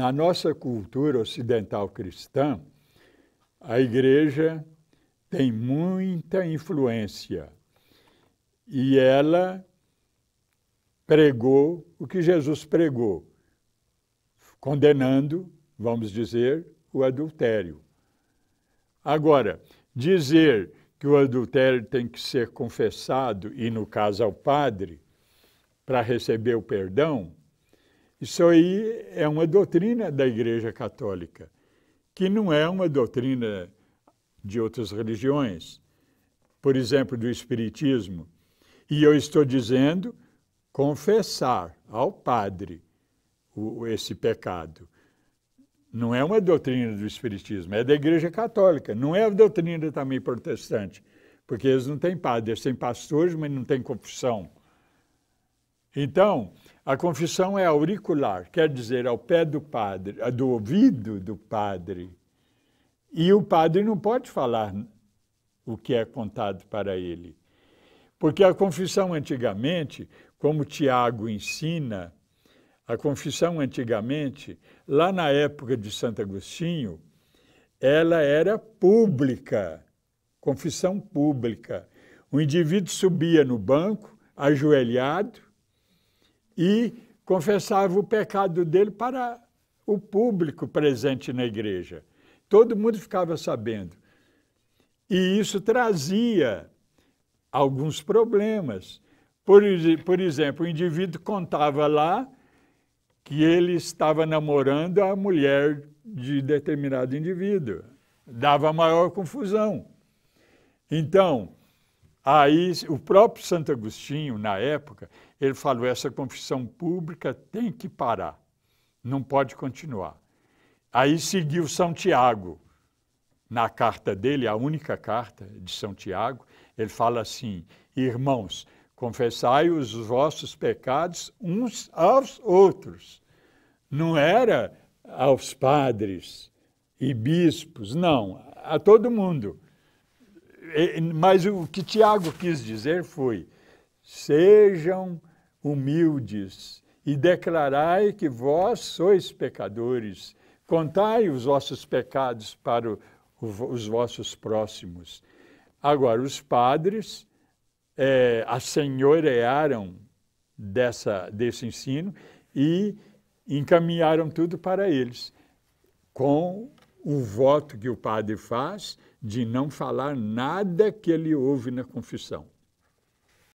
Na nossa cultura ocidental cristã, a igreja tem muita influência e ela pregou o que Jesus pregou, condenando, vamos dizer, o adultério. Agora, dizer que o adultério tem que ser confessado e, no caso, ao padre, para receber o perdão, isso aí é uma doutrina da Igreja Católica, que não é uma doutrina de outras religiões, por exemplo, do Espiritismo. E eu estou dizendo confessar ao padre o, esse pecado. Não é uma doutrina do Espiritismo, é da Igreja Católica, não é a doutrina também protestante, porque eles não têm padre, eles têm pastores, mas não têm confissão. Então, a confissão é auricular, quer dizer, ao pé do padre, do ouvido do padre. E o padre não pode falar o que é contado para ele. Porque a confissão antigamente, como Tiago ensina, a confissão antigamente, lá na época de Santo Agostinho, ela era pública, confissão pública. O indivíduo subia no banco, ajoelhado, e confessava o pecado dele para o público presente na igreja. Todo mundo ficava sabendo. E isso trazia alguns problemas. Por, por exemplo, o indivíduo contava lá que ele estava namorando a mulher de determinado indivíduo. Dava maior confusão. Então, Aí o próprio Santo Agostinho, na época, ele falou: essa confissão pública tem que parar, não pode continuar. Aí seguiu São Tiago. Na carta dele, a única carta de São Tiago, ele fala assim: Irmãos, confessai os vossos pecados uns aos outros. Não era aos padres e bispos, não, a todo mundo. Mas o que Tiago quis dizer foi: sejam humildes e declarai que vós sois pecadores, contai os vossos pecados para o, os vossos próximos. Agora, os padres é, assenhorearam dessa, desse ensino e encaminharam tudo para eles, com o voto que o padre faz de não falar nada que ele ouve na confissão.